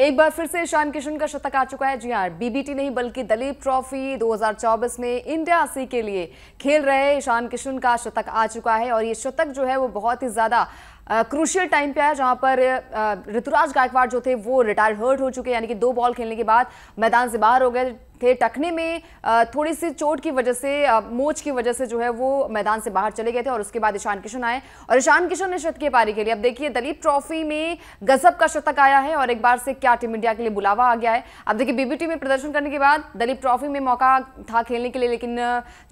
एक बार फिर से ईशान किशन का शतक आ चुका है जी हाँ बीबीटी नहीं बल्कि दलीप ट्रॉफी 2024 में इंडिया सी के लिए खेल रहे ईशान किशन का शतक आ चुका है और ये शतक जो है वो बहुत ही ज़्यादा क्रूशियल टाइम पे आया जहां पर ऋतुराज गायकवाड़ जो थे वो रिटायर्ड हर्ट हो चुके यानी कि दो बॉल खेलने के बाद मैदान से बाहर हो गए थे टखने में थोड़ी सी चोट की वजह से मोच की वजह से जो है वो मैदान से बाहर चले गए थे और उसके बाद ईशान किशन आए और ईशान किशन ने शतकीय पारी के लिए अब देखिए दलीप ट्रॉफी में गजब का शतक आया है और एक बार से क्या टीम इंडिया के लिए बुलावा आ गया है अब देखिए बीबीटी में प्रदर्शन करने के बाद दलीप ट्रॉफी में मौका था खेलने के लिए लेकिन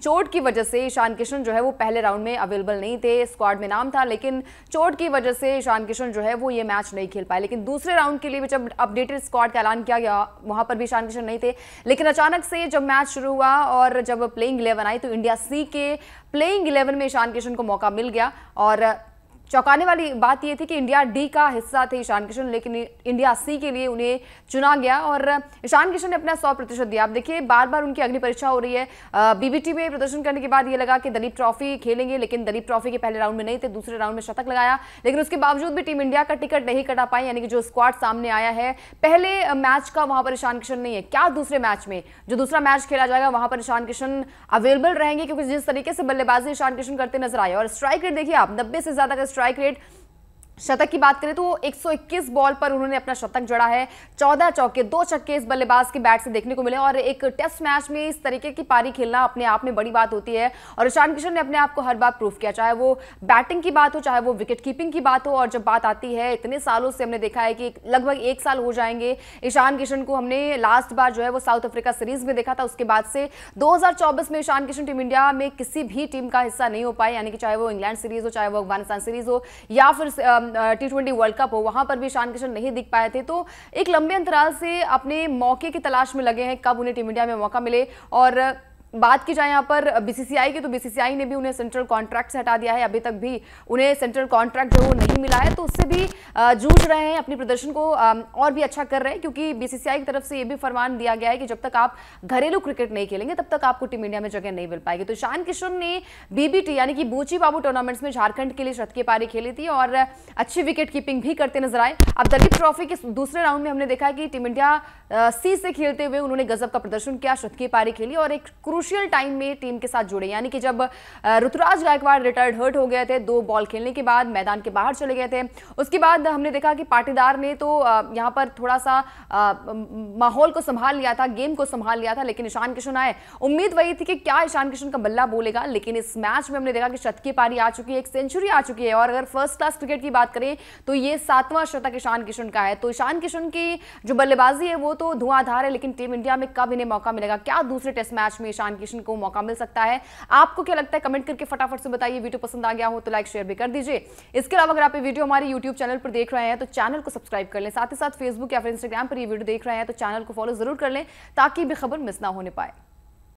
चोट की वजह से ईशान किशन जो है वो पहले राउंड में अवेलेबल नहीं थे स्क्वाड में नाम था लेकिन चोट की वजह से ईशान किशन जो है वो ये मैच नहीं खेल पाए लेकिन दूसरे राउंड के लिए भी जब अपडेटेड स्क्वाड का ऐलान किया गया वहां पर भी ईशान किशन नहीं थे लेकिन अचानक से जब मैच शुरू हुआ और जब प्लेइंग इलेवन आई तो इंडिया सी के प्लेइंग इलेवन में ईशान किशन को मौका मिल गया और चौंकाने वाली बात यह थी कि इंडिया डी का हिस्सा थे ईशान किशन लेकिन इंडिया सी के लिए उन्हें चुना गया और ईशान किशन ने अपना सौ प्रतिशत दिया आप देखिए बार बार उनकी अग्नि परीक्षा हो रही है बीबीटी में प्रदर्शन करने के बाद यह लगा कि दलीप ट्रॉफी खेलेंगे लेकिन दलीप ट्रॉफी के पहले राउंड में नहीं थे दूसरे राउंड में शतक लगाया लेकिन उसके बावजूद भी टीम इंडिया का टिकट नहीं कटा पाई यानी कि जो स्क्वाड सामने आया है पहले मैच का वहां पर ईशान किशन नहीं है क्या दूसरे मैच में जो दूसरा मैच खेला जाएगा वहां पर ईशान किशन अवेलेबल रहेंगे क्योंकि जिस तरीके से बल्लेबाजी ईशान किशन करते नजर आए और स्ट्राइक रेट देखिए आप नब्बे से ज्यादा strike rate शतक की बात करें तो 121 बॉल पर उन्होंने अपना शतक जड़ा है 14 चौके दो छक्के इस बल्लेबाज के बैट से देखने को मिले और एक टेस्ट मैच में इस तरीके की पारी खेलना अपने आप में बड़ी बात होती है और ईशान किशन ने अपने आप को हर बार प्रूफ किया चाहे वो बैटिंग की बात हो चाहे वो विकेट कीपिंग की बात हो और जब बात आती है इतने सालों से हमने देखा है कि लगभग एक साल हो जाएंगे ईशान किशन को हमने लास्ट बार जो है वो साउथ अफ्रीका सीरीज में देखा था उसके बाद से दो में ईशान किशन टीम इंडिया में किसी भी टीम का हिस्सा नहीं हो पाए यानी कि चाहे वो इंग्लैंड सीरीज हो चाहे वो अफगानिस्तान सीरीज हो या फिर टी ट्वेंटी वर्ल्ड कप हो वहां पर भी ईशान किशन नहीं दिख पाए थे तो एक लंबे अंतराल से अपने मौके की तलाश में लगे हैं कब उन्हें टीम इंडिया में मौका मिले और बात की जाए यहाँ पर बीसीसीआई की तो बीसीसीआई ने भी उन्हें सेंट्रल कॉन्ट्रैक्ट से हटा दिया है अभी तक भी उन्हें सेंट्रल कॉन्ट्रैक्ट जो नहीं मिला है तो उससे भी जूझ रहे हैं अपने प्रदर्शन को और भी अच्छा कर रहे हैं क्योंकि बीसीसीआई की तरफ से ये भी फरमान दिया गया है कि जब तक आप घरेलू क्रिकेट नहीं खेलेंगे तब तक आपको टीम इंडिया में जगह नहीं मिल पाएगी तो ईशान किशन ने बीबीटी यानी कि बूची बाबू टूर्नामेंट्स में झारखंड के लिए शतकीय पारी खेली थी और अच्छी विकेट कीपिंग भी करते नजर आए अब दलित ट्रॉफी के दूसरे राउंड में हमने देखा कि टीम इंडिया सी से खेलते हुए उन्होंने गजब का प्रदर्शन किया शतकीय पारी खेली और एक क्रूश क्रूशियल टाइम में टीम के साथ जुड़े यानी कि जब ऋतुराज गायकवाड़ रिटायर्ड हर्ट हो गए थे दो बॉल खेलने के बाद मैदान के बाहर चले गए थे उसके बाद हमने देखा कि पाटीदार ने तो यहाँ पर थोड़ा सा माहौल को संभाल लिया था गेम को संभाल लिया था लेकिन ईशान किशन आए उम्मीद वही थी कि क्या ईशान किशन का बल्ला बोलेगा लेकिन इस मैच में हमने देखा कि शतकी पारी आ चुकी है एक सेंचुरी आ चुकी है और अगर फर्स्ट क्लास क्रिकेट की बात करें तो ये सातवां शतक ईशान किशन का है तो ईशान किशन की जो बल्लेबाजी है वो तो धुआंधार है लेकिन टीम इंडिया में कब इन्हें मौका मिलेगा क्या दूसरे टेस्ट मैच में ईशान ईशान किशन को मौका मिल सकता है आपको क्या लगता है कमेंट करके फटाफट से बताइए वीडियो पसंद आ गया हो तो लाइक शेयर भी कर दीजिए इसके अलावा अगर आप ये वीडियो हमारे यूट्यूब चैनल पर देख रहे हैं तो चैनल को सब्सक्राइब कर लें साथ ही साथ फेसबुक या फिर इंस्टाग्राम पर ये वीडियो देख रहे हैं तो चैनल को फॉलो जरूर कर लें ताकि भी खबर मिस ना होने पाए